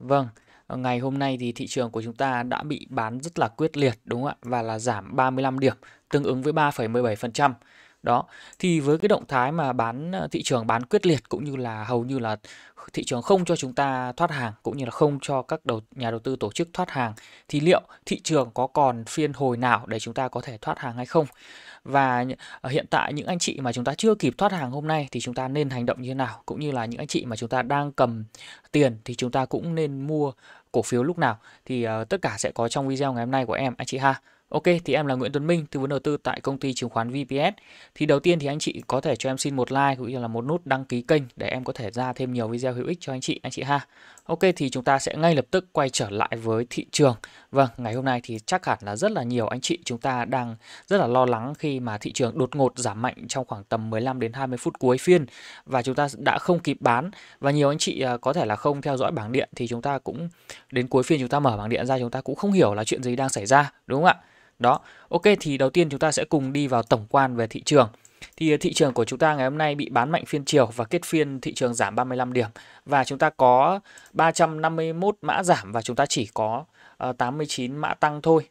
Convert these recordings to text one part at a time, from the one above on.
Vâng, ờ, ngày hôm nay thì thị trường của chúng ta đã bị bán rất là quyết liệt đúng không ạ? Và là giảm 35 điểm, tương ứng với 3,17% đó thì với cái động thái mà bán ờ, thị trường bán quyết liệt cũng như là hầu như là thị trường không cho chúng ta thoát hàng cũng như là không cho các đầu nhà đầu tư tổ chức thoát hàng thì liệu thị trường có còn phiên hồi nào để chúng ta có thể thoát hàng hay không và ờ, hiện tại những anh chị mà chúng ta chưa kịp thoát hàng hôm nay thì chúng ta nên hành động như thế nào cũng như là những anh chị mà chúng ta đang cầm tiền thì chúng ta cũng nên mua cổ phiếu lúc nào thì uh, tất cả sẽ có trong video ngày hôm nay của em anh chị ha Ok, thì em là Nguyễn Tuấn Minh, tư vấn đầu tư tại công ty chứng khoán VPS. Thì đầu tiên thì anh chị có thể cho em xin một like cũng như là một nút đăng ký kênh để em có thể ra thêm nhiều video hữu ích cho anh chị, anh chị ha. Ok, thì chúng ta sẽ ngay lập tức quay trở lại với thị trường. Vâng, ngày hôm nay thì chắc hẳn là rất là nhiều anh chị chúng ta đang rất là lo lắng khi mà thị trường đột ngột giảm mạnh trong khoảng tầm 15 đến 20 phút cuối phiên và chúng ta đã không kịp bán và nhiều anh chị à, có thể là không theo dõi bảng điện thì chúng ta cũng đến cuối phiên chúng ta mở bảng điện ra chúng ta cũng không hiểu là chuyện gì đang xảy ra, đúng không ạ? Đó, ok thì đầu tiên chúng ta sẽ cùng đi vào tổng quan về thị trường. Thì ờ, thị trường của chúng ta ngày hôm nay bị bán mạnh phiên chiều và kết phiên thị trường giảm 35 điểm và chúng ta có 351 mã giảm và chúng ta chỉ có 89 ờ, mã tăng thôi.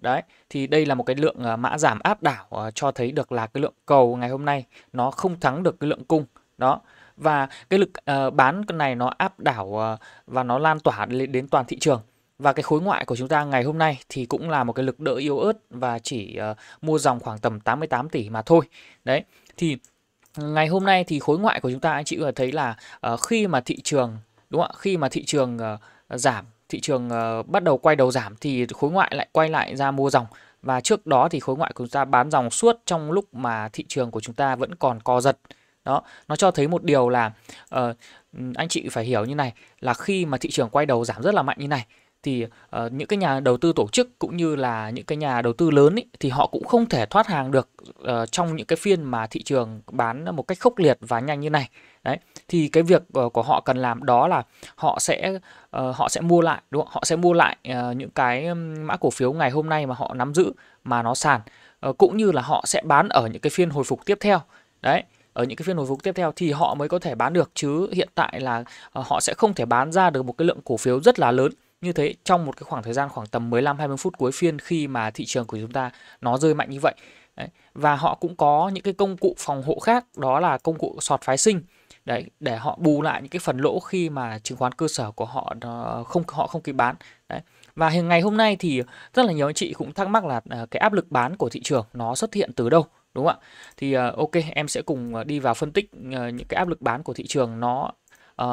Đấy, thì đây là một cái lượng ờ, mã giảm áp đảo cho thấy được là cái lượng cầu ngày hôm nay nó không thắng được cái lượng cung. Đó, và cái lực uh, bán này nó áp đảo và nó lan tỏa đến toàn thị trường và cái khối ngoại của chúng ta ngày hôm nay thì cũng là một cái lực đỡ yếu ớt và chỉ uh, mua dòng khoảng tầm 88 tỷ mà thôi. Đấy, thì ngày hôm nay thì khối ngoại của chúng ta anh chị có thấy là uh, khi mà thị trường đúng không ạ? Khi mà thị trường uh, giảm, thị trường uh, bắt đầu quay đầu giảm thì khối ngoại lại quay lại ra mua dòng và trước đó thì khối ngoại của chúng ta bán dòng suốt trong lúc mà thị trường của chúng ta vẫn còn co giật đó nó cho thấy một điều là uh, anh chị phải hiểu như này là khi mà thị trường quay đầu giảm rất là mạnh như này thì uh, những cái nhà đầu tư tổ chức cũng như là những cái nhà đầu tư lớn ý, thì họ cũng không thể thoát hàng được uh, trong những cái phiên mà thị trường bán một cách khốc liệt và nhanh như này đấy thì cái việc uh, của họ cần làm đó là họ sẽ uh, họ sẽ mua lại đúng không họ sẽ mua lại uh, những cái mã cổ phiếu ngày hôm nay mà họ nắm giữ mà nó sàn uh, cũng như là họ sẽ bán ở những cái phiên hồi phục tiếp theo đấy ở những cái phiên hồi phục tiếp theo thì họ mới có thể bán được chứ hiện tại là họ sẽ không thể bán ra được một cái lượng cổ phiếu rất là lớn như thế trong một cái khoảng thời gian khoảng tầm 15-20 phút cuối phiên khi mà thị trường của chúng ta nó rơi mạnh như vậy đấy. và họ cũng có những cái công cụ phòng hộ khác đó là công cụ sọt phái sinh đấy để họ bù lại những cái phần lỗ khi mà chứng khoán cơ sở của họ ờ, không họ không kịp bán đấy và hiện ngày hôm nay thì rất là nhiều anh chị cũng thắc mắc là ờ, cái áp lực bán của thị trường nó xuất hiện từ đâu đúng không ạ thì ờ, ok em sẽ cùng đi vào phân tích những cái áp lực bán của thị trường nó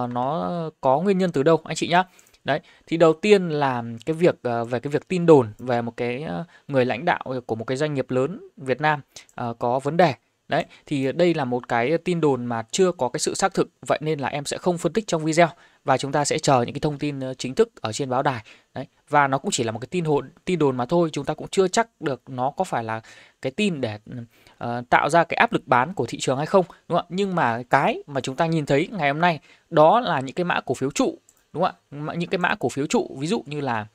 nó có nguyên nhân từ đâu anh chị nhá đấy thì đầu tiên là cái việc ờ, về cái việc tin đồn về một cái ờ, người lãnh đạo của một cái doanh nghiệp lớn Việt Nam ờ, có vấn đề Đấy, thì đây là một cái tin đồn mà chưa có cái sự xác thực, vậy nên là em sẽ không phân tích trong video và chúng ta sẽ chờ những cái thông tin chính thức ở trên báo đài. Đấy, và nó cũng chỉ là một cái tin hồn, tin đồn mà thôi, chúng ta cũng chưa chắc được nó có phải là cái tin để uh, tạo ra cái áp lực bán của thị trường hay không, đúng không ạ? Nhưng mà cái mà chúng ta nhìn thấy ngày hôm nay đó là những cái mã cổ phiếu trụ đúng không ạ những cái mã cổ phiếu trụ ví dụ như là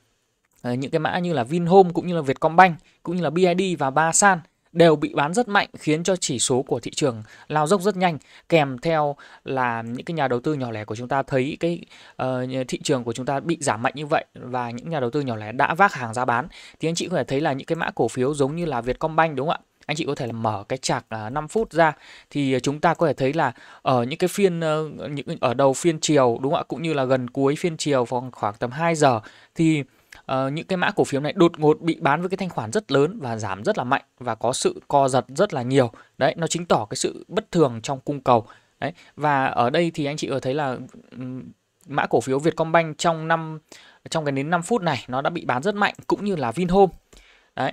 ờ, những cái mã như là Vinhome cũng như là Vietcombank cũng như là BID và Ba San đều bị bán rất mạnh khiến cho chỉ số của thị trường lao dốc rất nhanh kèm theo là những cái nhà đầu tư nhỏ lẻ của chúng ta thấy cái uh, thị trường của chúng ta bị giảm mạnh như vậy và những nhà đầu tư nhỏ lẻ đã vác hàng ra bán thì anh chị có thể thấy là những cái mã cổ phiếu giống như là Vietcombank đúng không ạ anh chị có thể là mở cái chạc 5 à, phút ra thì à, chúng ta có thể thấy là ở những cái phiên ờ, những ở đầu phiên chiều đúng không ạ cũng như là gần cuối phiên chiều khoảng khoảng tầm 2 giờ thì Uh, những cái mã cổ phiếu này đột ngột bị bán với cái thanh khoản rất lớn và giảm rất là mạnh và có sự co giật rất là nhiều đấy nó chứng tỏ cái sự bất thường trong cung cầu đấy và ở đây thì anh chị có thấy là mã cổ phiếu Vietcombank trong năm trong cái đến 5 phút này nó đã bị bán rất mạnh cũng như là Vinhome đấy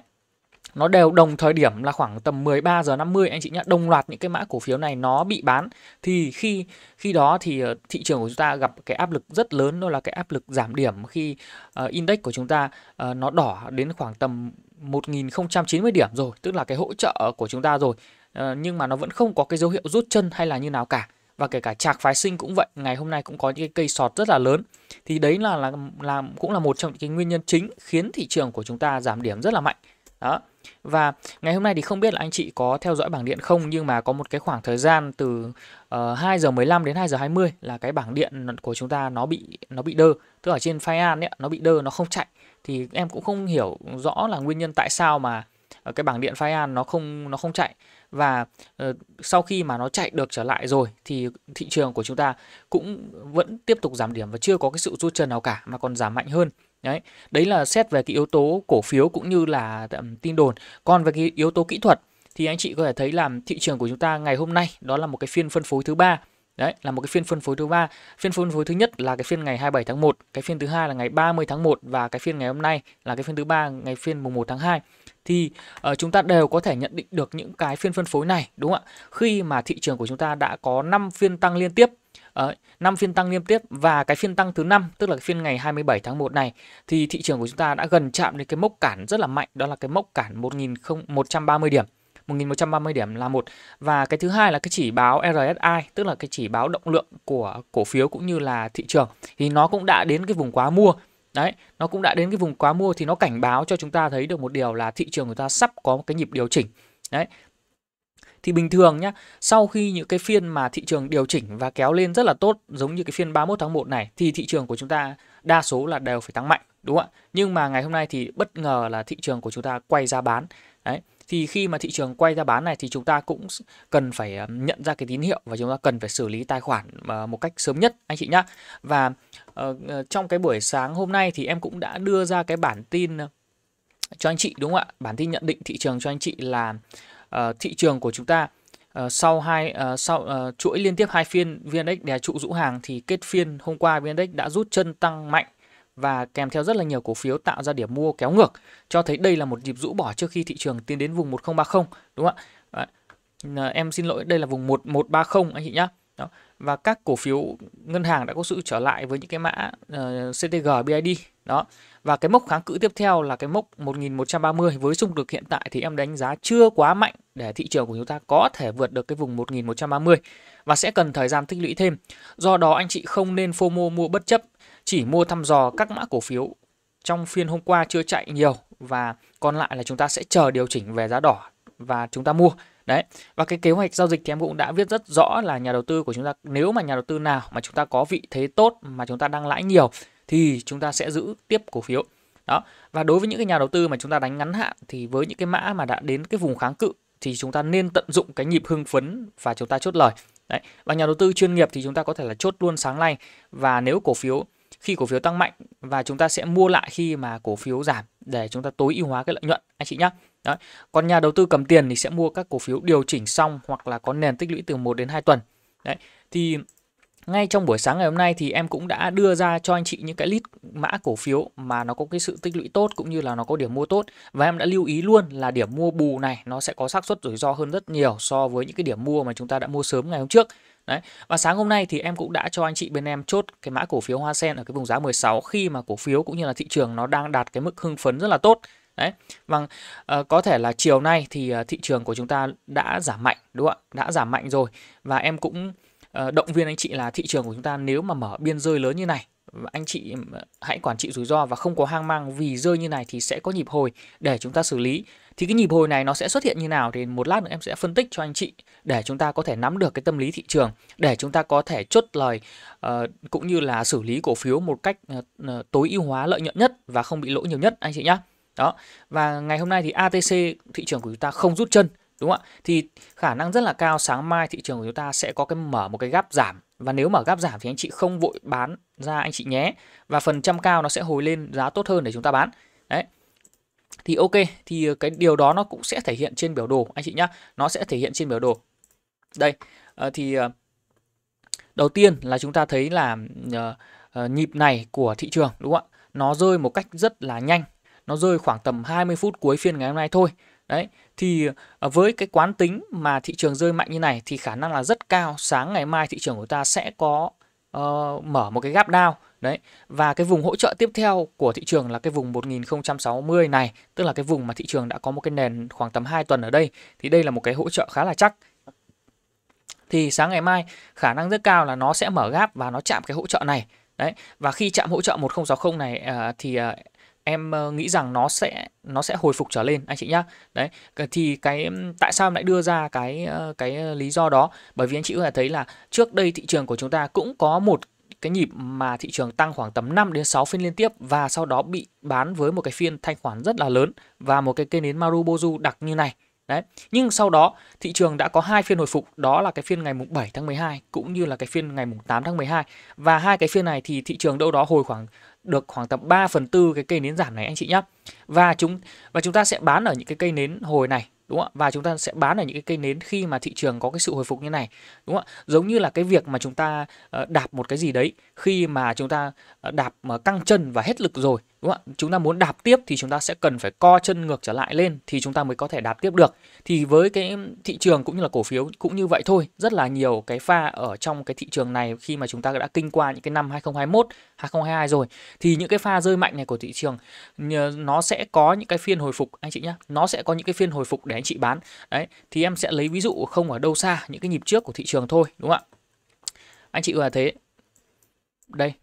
nó đều đồng thời điểm là khoảng tầm 13 giờ 50 anh chị nhé đồng loạt những cái mã cổ phiếu này nó bị bán thì khi khi đó thì ờ, thị trường của chúng ta gặp cái áp lực rất lớn đó là cái áp lực giảm điểm khi uh, index của chúng ta uh, nó đỏ đến khoảng tầm 1090 điểm rồi tức là cái hỗ trợ của chúng ta rồi uh, nhưng mà nó vẫn không có cái dấu hiệu rút chân hay là như nào cả và kể cả trạc phái sinh cũng vậy ngày hôm nay cũng có những cái cây sọt rất là lớn thì đấy là là làm cũng là một trong những cái nguyên nhân chính khiến thị trường của chúng ta giảm điểm rất là mạnh đó và ngày hôm nay thì không biết là anh chị có theo dõi bảng điện không nhưng mà có một cái khoảng thời gian từ uh, ờ, 2 giờ 15 đến 2 giờ 20 là cái bảng điện của chúng ta nó bị nó bị đơ, tức ở trên Fian ấy nó bị đơ nó không chạy thì em cũng không hiểu rõ là nguyên nhân tại sao mà ờ, cái bảng điện Fian nó không nó không chạy và uh, sau khi mà nó chạy được trở lại rồi thì thị trường của chúng ta cũng vẫn tiếp tục giảm điểm và chưa có cái sự rút chân nào cả mà còn giảm mạnh hơn Đấy, đấy là xét về cái yếu tố cổ phiếu cũng như là tin đồn. Còn về cái yếu tố kỹ thuật thì anh chị có thể thấy là thị trường của chúng ta ngày hôm nay đó là một cái phiên phân phối thứ ba Đấy, là một cái phiên phân phối thứ ba. Phiên phân phối thứ nhất là cái phiên ngày 27 tháng 1, cái phiên thứ hai là ngày 30 tháng 1 và cái phiên ngày hôm nay là cái phiên thứ ba ngày phiên mùng 1 tháng 2. Thì uh, chúng ta đều có thể nhận định được những cái phiên phân phối này đúng không ạ? Khi mà thị trường của chúng ta đã có 5 phiên tăng liên tiếp Ờ, năm phiên tăng liên tiếp và cái phiên tăng thứ năm tức là cái phiên ngày 27 tháng 1 này thì thị trường của chúng ta đã gần chạm đến cái mốc cản rất là mạnh đó là cái mốc cản 1130 điểm. 1130 điểm là một và cái thứ hai là cái chỉ báo RSI tức là cái chỉ báo động lượng của cổ phiếu cũng như là thị trường thì nó cũng đã đến cái vùng quá mua Đấy, nó cũng đã đến cái vùng quá mua thì nó cảnh báo cho chúng ta thấy được một điều là thị trường của ta sắp có một cái nhịp điều chỉnh. Đấy, thì bình thường nhá, sau khi những cái phiên mà thị trường điều chỉnh và kéo lên rất là tốt giống như cái phiên 31 tháng 1 này thì thị trường của chúng ta đa số là đều phải tăng mạnh đúng không ạ? Nhưng mà ngày hôm nay thì bất ngờ là thị trường của chúng ta quay ra bán. Đấy, thì khi mà thị trường quay ra bán này thì chúng ta cũng cần phải ờ, nhận ra cái tín hiệu và chúng ta cần phải xử lý tài khoản ờ, một cách sớm nhất anh chị nhá. Và uh, trong cái buổi sáng hôm nay thì em cũng đã đưa ra cái bản tin cho anh chị đúng không ạ? Bản tin nhận định thị trường cho anh chị là uh, thị trường của chúng ta uh, sau hai uh, sau uh, chuỗi liên tiếp hai phiên VNX đè trụ rũ hàng thì kết phiên hôm qua VNX đã rút chân tăng mạnh và kèm theo rất là nhiều cổ phiếu tạo ra điểm mua kéo ngược cho thấy đây là một nhịp rũ bỏ trước khi thị trường tiến đến vùng 1030 đúng không ạ? À, em xin lỗi đây là vùng 1130 anh chị nhé đó. Và các cổ phiếu ngân hàng đã có sự trở lại với những cái mã uh, ờ, CTG, BID. Đó. Và cái mốc kháng cự tiếp theo là cái mốc 1130 với xung lực hiện tại thì em đánh giá chưa quá mạnh để thị trường của chúng ta có thể vượt được cái vùng 1130 và sẽ cần thời gian tích lũy thêm. Do đó anh chị không nên FOMO mua bất chấp, chỉ mua thăm dò các mã cổ phiếu trong phiên hôm qua chưa chạy nhiều và còn lại là chúng ta sẽ chờ điều chỉnh về giá đỏ và chúng ta mua. Đấy, và cái kế hoạch giao dịch thì em cũng đã viết rất rõ là nhà đầu tư của chúng ta nếu mà nhà đầu tư nào mà chúng ta có vị thế tốt mà chúng ta đang lãi nhiều thì chúng ta sẽ giữ tiếp cổ phiếu. Đó. Và đối với những cái nhà đầu tư mà chúng ta đánh ngắn hạn thì với những cái mã mà đã đến cái vùng kháng cự thì chúng ta nên tận dụng cái nhịp hưng phấn và chúng ta chốt lời. Đấy. Và nhà đầu tư chuyên nghiệp thì chúng ta có thể là chốt luôn sáng nay và nếu cổ phiếu khi cổ phiếu tăng mạnh và chúng ta sẽ mua lại khi mà cổ phiếu giảm để chúng ta tối ưu hóa cái lợi nhuận anh chị nhé. Đấy. Còn nhà đầu tư cầm tiền thì sẽ mua các cổ phiếu điều chỉnh xong hoặc là có nền tích lũy từ 1 đến 2 tuần. Đấy. Thì ngay trong buổi sáng ngày hôm nay thì em cũng đã đưa ra cho anh chị những cái list mã cổ phiếu mà nó có cái sự tích lũy tốt cũng như là nó có điểm mua tốt và em đã lưu ý luôn là điểm mua bù này nó sẽ có xác suất rủi ro hơn rất nhiều so với những cái điểm mua mà chúng ta đã mua sớm ngày hôm trước. Đấy. Và sáng hôm nay thì em cũng đã cho anh chị bên em chốt cái mã cổ phiếu Hoa Sen ở cái vùng giá 16 khi mà cổ phiếu cũng như là thị trường nó đang đạt cái mức hưng phấn rất là tốt. Đấy. và vâng, à, ờ, có thể là chiều nay thì ờ, thị trường của chúng ta đã giảm mạnh đúng không ạ? Đã giảm mạnh rồi và em cũng ờ, động viên anh chị là thị trường của chúng ta nếu mà mở biên rơi lớn như này anh chị hãy quản trị rủi ro và không có hang mang vì rơi như này thì sẽ có nhịp hồi để chúng ta xử lý. Thì cái nhịp hồi này nó sẽ xuất hiện như nào thì một lát nữa em sẽ phân tích cho anh chị để chúng ta có thể nắm được cái tâm lý thị trường, để chúng ta có thể chốt lời uh, cũng như là xử lý cổ phiếu một cách uh, tối ưu hóa lợi nhuận nhất và không bị lỗ nhiều nhất anh chị nhé. Đó. Và ngày hôm nay thì ATC thị trường của chúng ta không rút chân đúng không ạ? Thì khả năng rất là cao sáng mai thị trường của chúng ta sẽ có cái mở một cái gap giảm và nếu mở gap giảm thì anh chị không vội bán ra anh chị nhé. Và phần trăm cao nó sẽ hồi lên giá tốt hơn để chúng ta bán. Đấy. Thì ok, thì ờ, cái điều đó nó cũng sẽ thể hiện trên biểu đồ anh chị nhá. Nó sẽ thể hiện trên biểu đồ. Đây, ờ, thì ờ, đầu tiên là chúng ta thấy là nhịp này của thị trường đúng không ạ? Nó rơi một cách rất là nhanh. Nó rơi khoảng tầm 20 phút cuối phiên ngày hôm nay thôi. Đấy, thì với cái quán tính mà thị trường rơi mạnh như này thì khả năng là rất cao sáng ngày mai thị trường của ta sẽ có uh, mở một cái gap down đấy và cái vùng hỗ trợ tiếp theo của thị trường là cái vùng 1060 này tức là cái vùng mà thị trường đã có một cái nền khoảng tầm 2 tuần ở đây thì đây là một cái hỗ trợ khá là chắc thì sáng ngày mai khả năng rất cao là nó sẽ mở gap và nó chạm cái hỗ trợ này đấy và khi chạm hỗ trợ 1060 này uh, thì uh, em ờ, nghĩ rằng nó sẽ nó sẽ hồi phục trở lên anh chị nhá đấy thì cái tại sao em lại đưa ra cái ờ, cái ờ, lý do đó bởi vì anh chị có thể thấy là trước đây thị trường của chúng ta cũng có một cái nhịp mà thị trường tăng khoảng tầm 5 đến 6 phiên liên tiếp và sau đó bị bán với một cái phiên thanh khoản rất là lớn và một cái cây nến Marubozu đặc như này Đấy. Nhưng sau đó thị trường đã có hai phiên hồi phục, đó là cái phiên ngày mùng 7 tháng 12 cũng như là cái phiên ngày mùng 8 tháng 12. Và hai cái phiên này thì thị trường đâu đó hồi khoảng được khoảng tầm 3 phần tư cái cây nến giảm này anh chị nhé. Và chúng và chúng ta sẽ bán ở những cái cây nến hồi này đúng không Và chúng ta sẽ bán ở những cái cây nến khi mà thị trường có cái sự hồi phục như này, đúng không Giống như là cái việc mà chúng ta ờ, đạp một cái gì đấy khi mà chúng ta ờ, đạp mà căng chân và hết lực rồi Đúng không ạ? Chúng ta muốn đạp tiếp thì chúng ta sẽ cần phải co chân ngược trở lại lên thì chúng ta mới có thể đạp tiếp được. Thì với cái thị trường cũng như là cổ phiếu cũng như vậy thôi, rất là nhiều cái pha ở trong cái thị trường này khi mà chúng ta đã kinh qua những cái năm 2021, 2022 rồi thì những cái pha rơi mạnh này của thị trường nó sẽ có những cái phiên hồi phục anh chị nhé Nó sẽ có những cái phiên hồi phục để anh chị bán. Đấy, thì em sẽ lấy ví dụ không ở đâu xa những cái nhịp trước của thị trường thôi, đúng không ạ? Anh chị vừa thế. Đây,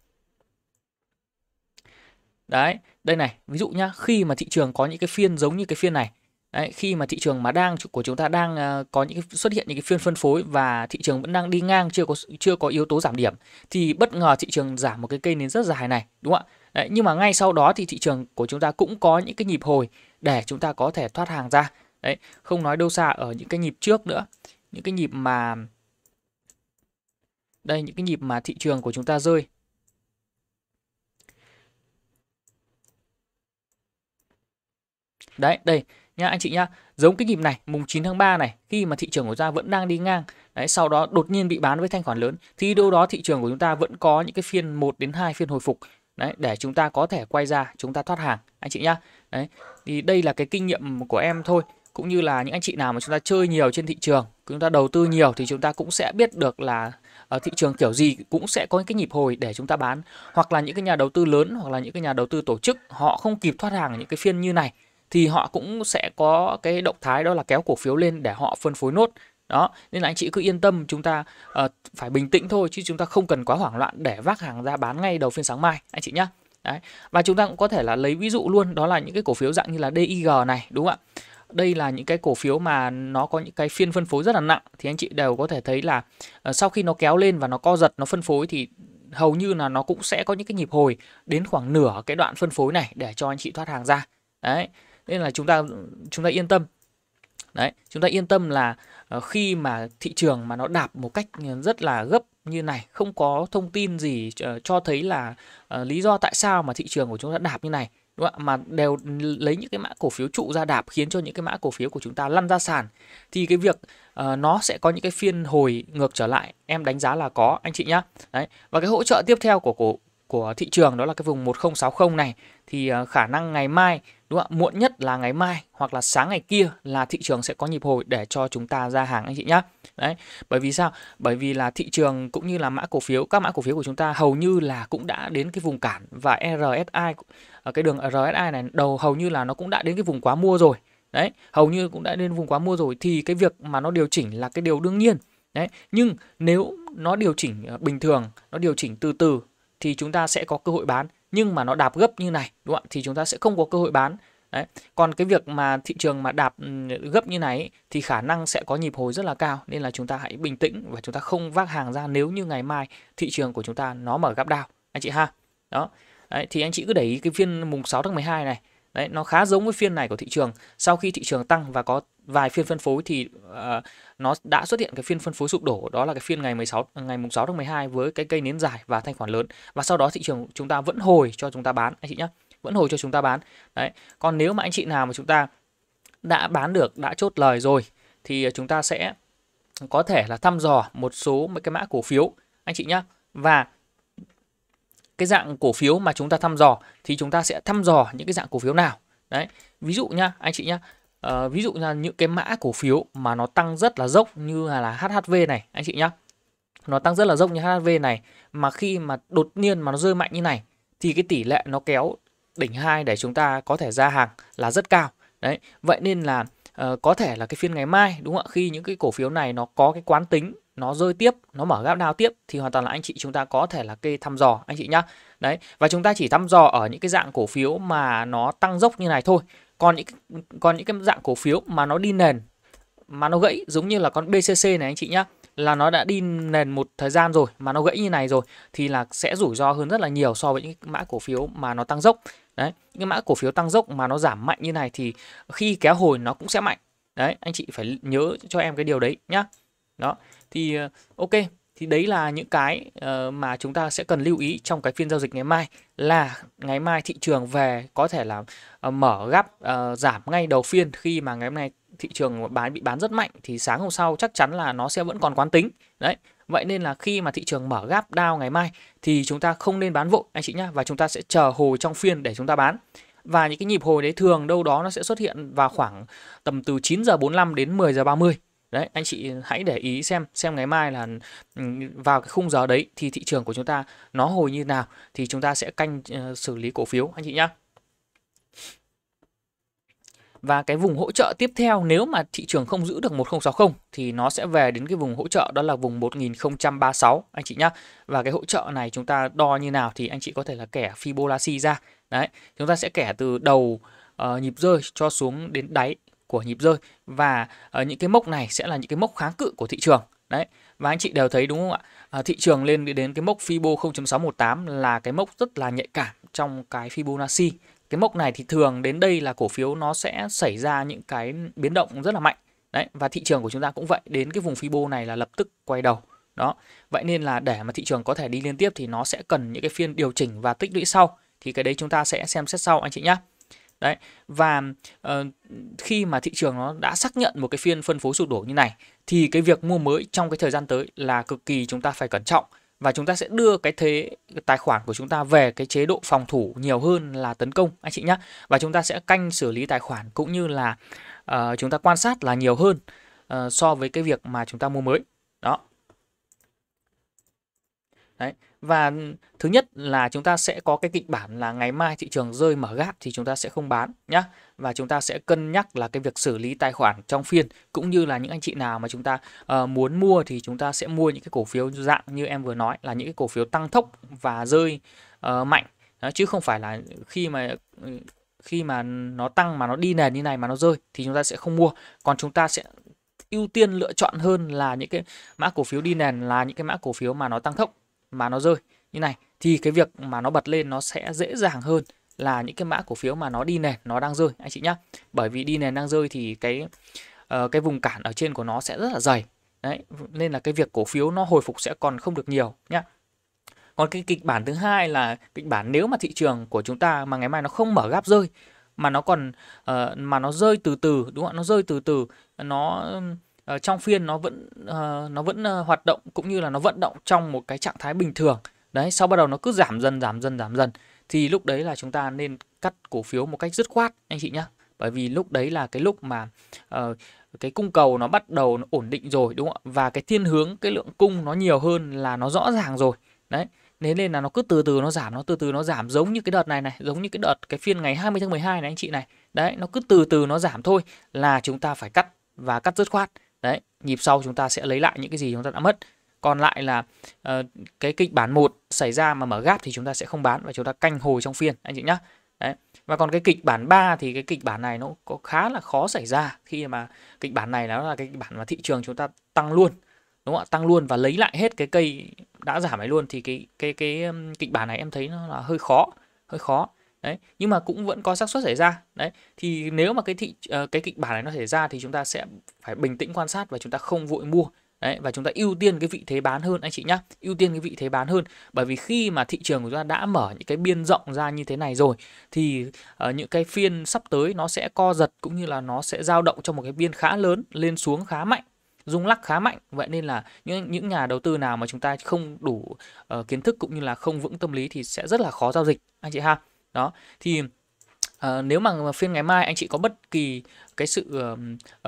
Đấy, đây này, ví dụ nhá, khi mà thị trường có những cái phiên giống như cái phiên này, Đấy, khi mà thị trường mà đang của chúng ta đang ờ, có những cái, xuất hiện những cái phiên phân phối và thị trường vẫn đang đi ngang chưa có chưa có yếu tố giảm điểm thì bất ngờ thị trường giảm một cái cây nến rất dài này đúng không ạ Đấy, nhưng mà ngay sau đó thì thị trường của chúng ta cũng có những cái nhịp hồi để chúng ta có thể thoát hàng ra đấy không nói đâu xa ở những cái nhịp trước nữa những cái nhịp mà đây những cái nhịp mà thị trường của chúng ta rơi Đấy, đây nha anh chị nhá. Giống cái nhịp này, mùng 9 tháng 3 này khi mà thị trường của ta vẫn đang đi ngang, đấy sau đó đột nhiên bị bán với thanh khoản lớn thì đâu đó thị trường của chúng ta vẫn có những cái phiên 1 đến 2 phiên hồi phục. Đấy, để chúng ta có thể quay ra, chúng ta thoát hàng anh chị nhá. Đấy. Thì đây là cái kinh nghiệm của em thôi cũng như là những anh chị nào mà chúng ta chơi nhiều trên thị trường, chúng ta đầu tư nhiều thì chúng ta cũng sẽ biết được là ở ờ, thị trường kiểu gì cũng sẽ có những cái nhịp hồi để chúng ta bán hoặc là những cái nhà đầu tư lớn hoặc là những cái nhà đầu tư tổ chức họ không kịp thoát hàng ở những cái phiên như này thì họ cũng sẽ có cái động thái đó là kéo cổ phiếu lên để họ phân phối nốt đó nên là anh chị cứ yên tâm chúng ta uh, phải bình tĩnh thôi chứ chúng ta không cần quá hoảng loạn để vác hàng ra bán ngay đầu phiên sáng mai anh chị nhé Đấy. Và chúng ta cũng có thể là lấy ví dụ luôn đó là những cái cổ phiếu dạng như là DIG này đúng không ạ? Đây là những cái cổ phiếu mà nó có những cái phiên phân phối rất là nặng thì anh chị đều có thể thấy là uh, sau khi nó kéo lên và nó co giật nó phân phối thì hầu như là nó cũng sẽ có những cái nhịp hồi đến khoảng nửa cái đoạn phân phối này để cho anh chị thoát hàng ra. Đấy nên là chúng ta chúng ta yên tâm đấy chúng ta yên tâm là ờ, khi mà thị trường mà nó đạp một cách rất là gấp như này không có thông tin gì ờ, cho thấy là ờ, lý do tại sao mà thị trường của chúng ta đạp như này đúng không? mà đều lấy những cái mã cổ phiếu trụ ra đạp khiến cho những cái mã cổ phiếu của chúng ta lăn ra sàn thì cái việc nó sẽ có những cái phiên hồi ngược trở lại em đánh giá là có anh chị nhá đấy và cái hỗ trợ tiếp theo của cổ của thị trường đó là cái vùng 1060 này thì à, khả năng ngày mai đúng không ạ muộn nhất là ngày mai hoặc là sáng ngày kia là thị trường sẽ có nhịp hồi để cho chúng ta ra hàng anh chị nhé đấy bởi vì sao bởi vì là thị trường cũng như là mã cổ phiếu các mã cổ phiếu của chúng ta hầu như là cũng đã đến cái vùng cản và RSI ở à, cái đường RSI này đầu hầu như là nó cũng đã đến cái vùng quá mua rồi đấy hầu như cũng đã đến vùng quá mua rồi thì cái việc mà nó điều chỉnh là cái điều đương nhiên Đấy, nhưng nếu nó điều chỉnh à, bình thường, nó điều chỉnh từ từ thì chúng ta sẽ có cơ hội bán nhưng mà nó đạp gấp như này đúng không thì chúng ta sẽ không có cơ hội bán Đấy. Còn cái việc mà thị trường mà đạp ừ, gấp như này thì khả năng sẽ có nhịp hồi rất là cao nên là chúng ta hãy bình tĩnh và chúng ta không vác hàng ra nếu như ngày mai thị trường của chúng ta nó mở gap đao anh chị ha. Đó. Đấy, thì anh chị cứ để ý cái phiên mùng 6 tháng 12 này Đấy, nó khá giống với phiên này của thị trường. Sau khi thị trường tăng và có vài phiên phân phối thì uh, nó đã xuất hiện cái phiên phân phối sụp đổ, đó là cái phiên ngày 16 ngày mùng 6 tháng 12 với cái cây nến dài và thanh khoản lớn. Và sau đó thị trường chúng ta vẫn hồi cho chúng ta bán anh chị nhé vẫn hồi cho chúng ta bán. Đấy, còn nếu mà anh chị nào mà chúng ta đã bán được, đã chốt lời rồi thì chúng ta sẽ có thể là thăm dò một số mấy cái mã cổ phiếu anh chị nhé. Và cái dạng cổ phiếu mà chúng ta thăm dò thì chúng ta sẽ thăm dò những cái dạng cổ phiếu nào đấy ví dụ nhá anh chị nhá uh, ví dụ là những cái mã cổ phiếu mà nó tăng rất là dốc như là, là HHV này anh chị nhá nó tăng rất là dốc như HHV này mà khi mà đột nhiên mà nó rơi mạnh như này thì cái tỷ lệ nó kéo đỉnh hai để chúng ta có thể ra hàng là rất cao đấy vậy nên là uh, có thể là cái phiên ngày mai đúng không ạ khi những cái cổ phiếu này nó có cái quán tính nó rơi tiếp nó mở gap down tiếp thì hoàn toàn là anh chị chúng ta có thể là kê thăm dò anh chị nhá đấy và chúng ta chỉ thăm dò ở những cái dạng cổ phiếu mà nó tăng dốc như này thôi còn những còn những cái dạng cổ phiếu mà nó đi nền mà nó gãy giống như là con BCC này anh chị nhá là nó đã đi nền một thời gian rồi mà nó gãy như này rồi thì là sẽ rủi ro hơn rất là nhiều so với những mã cổ phiếu mà nó tăng dốc đấy những mã cổ phiếu tăng dốc mà nó giảm mạnh như này thì khi kéo hồi nó cũng sẽ mạnh đấy anh chị phải nhớ cho em cái điều đấy nhá đó thì ờ, ok thì đấy là những cái uh, mà chúng ta sẽ cần lưu ý trong cái phiên giao dịch ngày mai là ngày mai thị trường về có thể là uh, mở gấp uh, giảm ngay đầu phiên khi mà ngày hôm nay thị trường bán bị bán rất mạnh thì sáng hôm sau chắc chắn là nó sẽ vẫn còn quán tính đấy vậy nên là khi mà thị trường mở gap down ngày mai thì chúng ta không nên bán vội anh chị nhé và chúng ta sẽ chờ hồi trong phiên để chúng ta bán và những cái nhịp hồi đấy thường đâu đó nó sẽ xuất hiện vào khoảng tầm từ 9 giờ 45 đến 10 giờ 30 Đấy, anh chị hãy để ý xem xem ngày mai là ừ, vào cái khung giờ đấy thì thị trường của chúng ta nó hồi như nào thì chúng ta sẽ canh ờ, xử lý cổ phiếu anh chị nhá. Và cái vùng hỗ trợ tiếp theo nếu mà thị trường không giữ được 1060 thì nó sẽ về đến cái vùng hỗ trợ đó là vùng 1036 anh chị nhá. Và cái hỗ trợ này chúng ta đo như nào thì anh chị có thể là kẻ Fibonacci ra. Đấy, chúng ta sẽ kẻ từ đầu uh, nhịp rơi cho xuống đến đáy của nhịp rơi và uh, những cái mốc này sẽ là những cái mốc kháng cự của thị trường đấy và anh chị đều thấy đúng không ạ à, thị trường lên đến cái mốc Fibo 0.618 là cái mốc rất là nhạy cảm trong cái Fibonacci cái mốc này thì thường đến đây là cổ phiếu nó sẽ xảy ra những cái biến động rất là mạnh đấy và thị trường của chúng ta cũng vậy đến cái vùng Fibo này là lập tức quay đầu đó vậy nên là để mà thị trường có thể đi liên tiếp thì nó sẽ cần những cái phiên điều chỉnh và tích lũy sau thì cái đấy chúng ta sẽ xem xét sau anh chị nhé Đấy, và uh, khi mà thị trường nó đã xác nhận một cái phiên phân phối sụp đổ như này thì cái việc mua mới trong cái thời gian tới là cực kỳ chúng ta phải cẩn trọng và chúng ta sẽ đưa cái thế cái tài khoản của chúng ta về cái chế độ phòng thủ nhiều hơn là tấn công anh chị nhé và chúng ta sẽ canh xử lý tài khoản cũng như là uh, chúng ta quan sát là nhiều hơn uh, so với cái việc mà chúng ta mua mới đó đấy và thứ nhất là chúng ta sẽ có cái kịch bản là ngày mai thị trường rơi mở gáp thì chúng ta sẽ không bán nhé. Và chúng ta sẽ cân nhắc là cái việc xử lý tài khoản trong phiên cũng như là những anh chị nào mà chúng ta uh, muốn mua thì chúng ta sẽ mua những cái cổ phiếu dạng như em vừa nói là những cái cổ phiếu tăng tốc và rơi uh, mạnh. Đó, chứ không phải là khi mà ừ, khi mà nó tăng mà nó đi nền như này mà nó rơi thì chúng ta sẽ không mua. Còn chúng ta sẽ ưu tiên lựa chọn hơn là những cái mã cổ phiếu đi nền là những cái mã cổ phiếu mà nó tăng tốc mà nó rơi như này thì cái việc mà nó bật lên nó sẽ dễ dàng hơn là những cái mã cổ phiếu mà nó đi nền nó đang rơi anh chị nhá bởi vì đi nền đang rơi thì cái uh, cái vùng cản ở trên của nó sẽ rất là dày đấy nên là cái việc cổ phiếu nó hồi phục sẽ còn không được nhiều nhá còn cái kịch bản thứ hai là kịch bản nếu mà thị trường của chúng ta mà ngày mai nó không mở gap rơi mà nó còn uh, mà nó rơi từ từ đúng không ạ nó rơi từ từ nó Ờ, trong phiên nó vẫn uh, nó vẫn uh, hoạt động cũng như là nó vận động trong một cái trạng thái bình thường đấy sau bắt đầu nó cứ giảm dần giảm dần giảm dần thì lúc đấy là chúng ta nên cắt cổ phiếu một cách dứt khoát anh chị nhé bởi vì lúc đấy là cái lúc mà uh, cái cung cầu nó bắt đầu nó ổn định rồi đúng không ạ và cái thiên hướng cái lượng cung nó nhiều hơn là nó rõ ràng rồi đấy thế nên là nó cứ từ từ nó giảm nó từ từ nó giảm giống như cái đợt này này giống như cái đợt cái phiên ngày 20 tháng 12 này anh chị này đấy nó cứ từ từ nó giảm thôi là chúng ta phải cắt và cắt dứt khoát đấy nhịp sau chúng ta sẽ lấy lại những cái gì chúng ta đã mất còn lại là uh, cái kịch bản một xảy ra mà mở gáp thì chúng ta sẽ không bán và chúng ta canh hồi trong phiên anh chị nhá đấy và còn cái kịch bản 3 thì cái kịch bản này nó có khá là khó xảy ra khi mà kịch bản này nó là cái kịch bản mà thị trường chúng ta tăng luôn đúng không ạ tăng luôn và lấy lại hết cái cây đã giảm ấy luôn thì cái cái cái kịch bản này em thấy nó là hơi khó hơi khó đấy nhưng mà cũng vẫn có xác suất xảy ra đấy thì nếu mà cái thị uh, cái kịch bản này nó xảy ra thì chúng ta sẽ phải bình tĩnh quan sát và chúng ta không vội mua đấy và chúng ta ưu tiên cái vị thế bán hơn anh chị nhá ưu tiên cái vị thế bán hơn bởi vì khi mà thị trường của chúng ta đã mở những cái biên rộng ra như thế này rồi thì uh, những cái phiên sắp tới nó sẽ co giật cũng như là nó sẽ dao động trong một cái biên khá lớn lên xuống khá mạnh rung lắc khá mạnh vậy nên là những những nhà đầu tư nào mà chúng ta không đủ uh, kiến thức cũng như là không vững tâm lý thì sẽ rất là khó giao dịch anh chị ha đó thì Uh, nếu mà phiên ngày mai anh chị có bất kỳ cái sự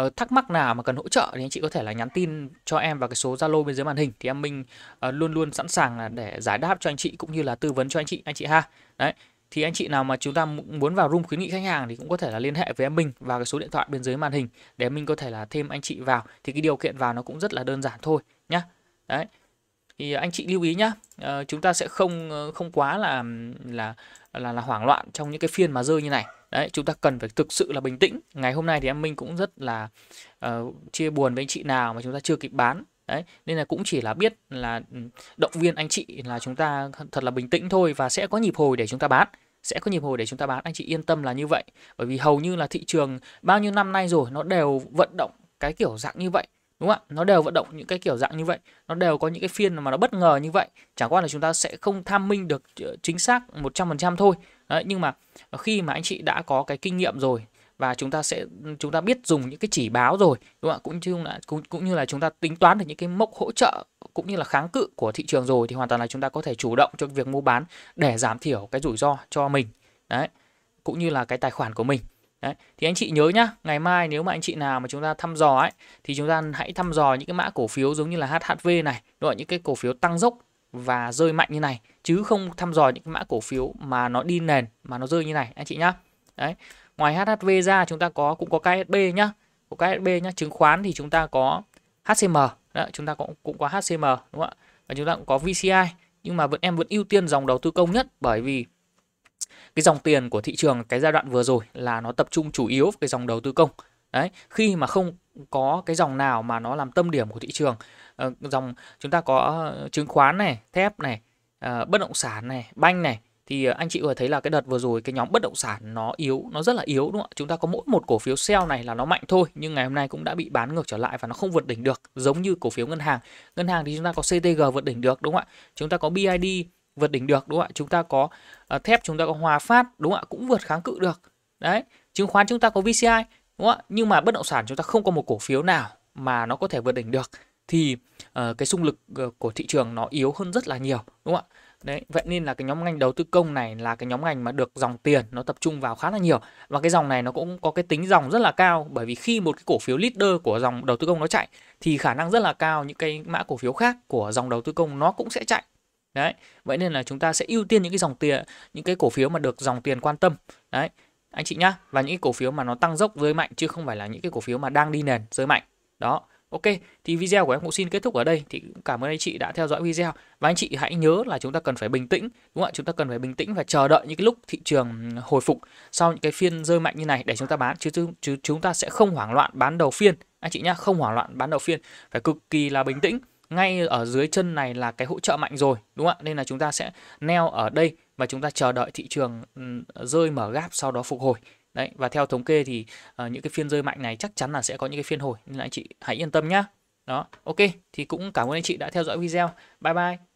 uh, thắc mắc nào mà cần hỗ trợ thì anh chị có thể là nhắn tin cho em vào cái số Zalo bên dưới màn hình thì em mình uh, luôn luôn sẵn sàng là để giải đáp cho anh chị cũng như là tư vấn cho anh chị anh chị ha. Đấy. Thì anh chị nào mà chúng ta muốn vào room khuyến nghị khách hàng thì cũng có thể là liên hệ với em mình vào cái số điện thoại bên dưới màn hình để mình có thể là thêm anh chị vào thì cái điều kiện vào nó cũng rất là đơn giản thôi nhá. Đấy thì anh chị lưu ý nhá ờ, chúng ta sẽ không ờ, không quá là là là là hoảng loạn trong những cái phiên mà rơi như này đấy chúng ta cần phải thực sự là bình tĩnh ngày hôm nay thì em minh cũng rất là uh, chia buồn với anh chị nào mà chúng ta chưa kịp bán đấy nên là cũng chỉ là biết là ừ, động viên anh chị là chúng ta thật là bình tĩnh thôi và sẽ có nhịp hồi để chúng ta bán sẽ có nhịp hồi để chúng ta bán anh chị yên tâm là như vậy bởi vì hầu như là thị trường bao nhiêu năm nay rồi nó đều vận động cái kiểu dạng như vậy đúng không ạ nó đều vận động những cái kiểu dạng như vậy nó đều có những cái phiên mà nó bất ngờ như vậy chẳng qua là chúng ta sẽ không tham minh được ờ, chính xác 100% thôi Đấy, nhưng mà khi mà anh chị đã có cái kinh nghiệm rồi và chúng ta sẽ chúng ta biết dùng những cái chỉ báo rồi đúng không ạ cũng như là cũng, cũng như là chúng ta tính toán được những cái mốc hỗ trợ cũng như là kháng cự của thị trường rồi thì hoàn toàn là chúng ta có thể chủ động cho việc mua bán để giảm thiểu cái rủi ro cho mình đấy cũng như là cái tài khoản của mình Đấy. Thì anh chị nhớ nhá, ngày mai nếu mà anh chị nào mà chúng ta thăm dò ấy thì chúng ta hãy thăm dò những cái mã cổ phiếu giống như là HHV này, đúng những cái cổ phiếu tăng dốc và rơi mạnh như này chứ không thăm dò những cái mã cổ phiếu mà nó đi nền mà nó rơi như này anh chị nhá. Đấy. Ngoài HHV ra chúng ta có cũng có KSB nhá. Của KSB nhá, chứng khoán thì chúng ta có HCM, đó, chúng ta cũng cũng có HCM đúng không ạ? Và chúng ta cũng có VCI nhưng mà vẫn em vẫn ưu tiên dòng đầu tư công nhất bởi vì cái dòng tiền của thị trường cái giai đoạn vừa rồi là nó tập trung chủ yếu vào cái dòng đầu tư công đấy khi mà không có cái dòng nào mà nó làm tâm điểm của thị trường ờ, dòng chúng ta có ờ, chứng khoán này thép này ờ, bất động sản này banh này thì anh chị vừa thấy là cái đợt vừa rồi cái nhóm bất động sản nó yếu nó rất là yếu đúng không ạ chúng ta có mỗi một cổ phiếu sell này là nó mạnh thôi nhưng ngày hôm nay cũng đã bị bán ngược trở lại và nó không vượt đỉnh được giống như cổ phiếu ngân hàng ngân hàng thì chúng ta có CTG vượt đỉnh được đúng không ạ chúng ta có BID vượt đỉnh được đúng không ạ chúng ta có uh, thép chúng ta có hòa phát đúng không ạ cũng vượt kháng cự được đấy chứng khoán chúng ta có VCI đúng không ạ nhưng mà bất động sản chúng ta không có một cổ phiếu nào mà nó có thể vượt đỉnh được thì uh, cái xung lực ờ, của thị trường nó yếu hơn rất là nhiều đúng không ạ đấy vậy nên là cái nhóm ngành đầu tư công này là cái nhóm ngành mà được dòng tiền nó tập trung vào khá là nhiều và cái dòng này nó cũng có cái tính dòng rất là cao bởi vì khi một cái cổ phiếu leader của dòng đầu tư công nó chạy thì khả năng rất là cao những cái mã cổ phiếu khác của dòng đầu tư công nó cũng sẽ chạy Đấy, vậy nên là chúng ta sẽ ưu tiên những cái dòng tiền, những cái cổ phiếu mà được dòng tiền quan tâm. Đấy, anh chị nhá, và những cái cổ phiếu mà nó tăng dốc rơi mạnh chứ không phải là những cái cổ phiếu mà đang đi nền rơi mạnh. Đó, ok, thì video của em cũng xin kết thúc ở đây. Thì cảm ơn anh chị đã theo dõi video. Và anh chị hãy nhớ là chúng ta cần phải bình tĩnh, đúng không ạ? Chúng ta cần phải bình tĩnh và chờ đợi những cái lúc thị trường hồi phục sau những cái phiên rơi mạnh như này để chúng ta bán chứ, chứ chúng ta sẽ không hoảng loạn bán đầu phiên. Anh chị nhá, không hoảng loạn bán đầu phiên, phải cực kỳ là bình tĩnh ngay ở dưới chân này là cái hỗ trợ mạnh rồi đúng không ạ nên là chúng ta sẽ neo ở đây và chúng ta chờ đợi thị trường ừ, rơi mở gáp sau đó phục hồi đấy và theo thống kê thì uh, những cái phiên rơi mạnh này chắc chắn là sẽ có những cái phiên hồi nên là anh chị hãy yên tâm nhá đó ok thì cũng cảm ơn anh chị đã theo dõi video bye bye